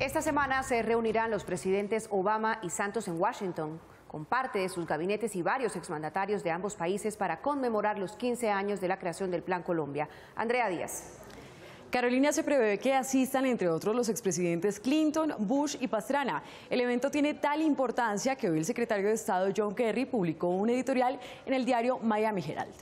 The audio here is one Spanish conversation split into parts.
Esta semana se reunirán los presidentes Obama y Santos en Washington con parte de sus gabinetes y varios exmandatarios de ambos países para conmemorar los 15 años de la creación del Plan Colombia. Andrea Díaz. Carolina se prevé que asistan, entre otros, los expresidentes Clinton, Bush y Pastrana. El evento tiene tal importancia que hoy el secretario de Estado John Kerry publicó un editorial en el diario Miami Herald.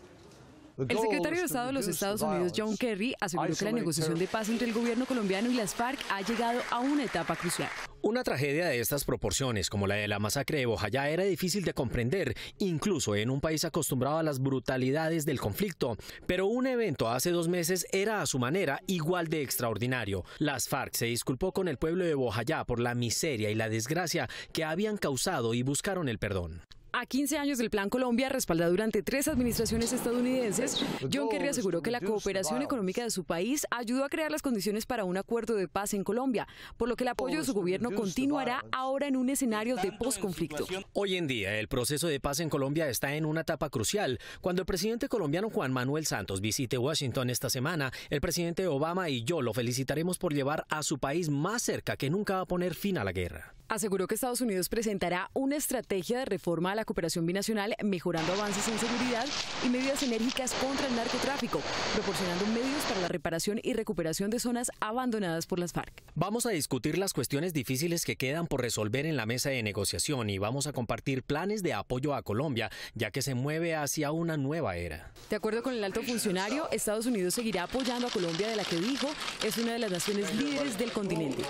El secretario de Estado de los Estados Unidos, John Kerry, aseguró que la negociación de paz entre el gobierno colombiano y las FARC ha llegado a una etapa crucial. Una tragedia de estas proporciones, como la de la masacre de Bojayá, era difícil de comprender, incluso en un país acostumbrado a las brutalidades del conflicto. Pero un evento hace dos meses era a su manera igual de extraordinario. Las FARC se disculpó con el pueblo de Bojayá por la miseria y la desgracia que habían causado y buscaron el perdón. A 15 años del Plan Colombia, respaldado durante tres administraciones estadounidenses, pues John Kerry aseguró que la cooperación económica de su país ayudó a crear las condiciones para un acuerdo de paz en Colombia, por lo que el apoyo de pues su gobierno continuará ahora en un escenario de posconflicto. Hoy en día, el proceso de paz en Colombia está en una etapa crucial. Cuando el presidente colombiano Juan Manuel Santos visite Washington esta semana, el presidente Obama y yo lo felicitaremos por llevar a su país más cerca que nunca a poner fin a la guerra aseguró que Estados Unidos presentará una estrategia de reforma a la cooperación binacional, mejorando avances en seguridad y medidas enérgicas contra el narcotráfico, proporcionando medios para la reparación y recuperación de zonas abandonadas por las FARC. Vamos a discutir las cuestiones difíciles que quedan por resolver en la mesa de negociación y vamos a compartir planes de apoyo a Colombia, ya que se mueve hacia una nueva era. De acuerdo con el alto funcionario, Estados Unidos seguirá apoyando a Colombia de la que dijo es una de las naciones líderes del continente.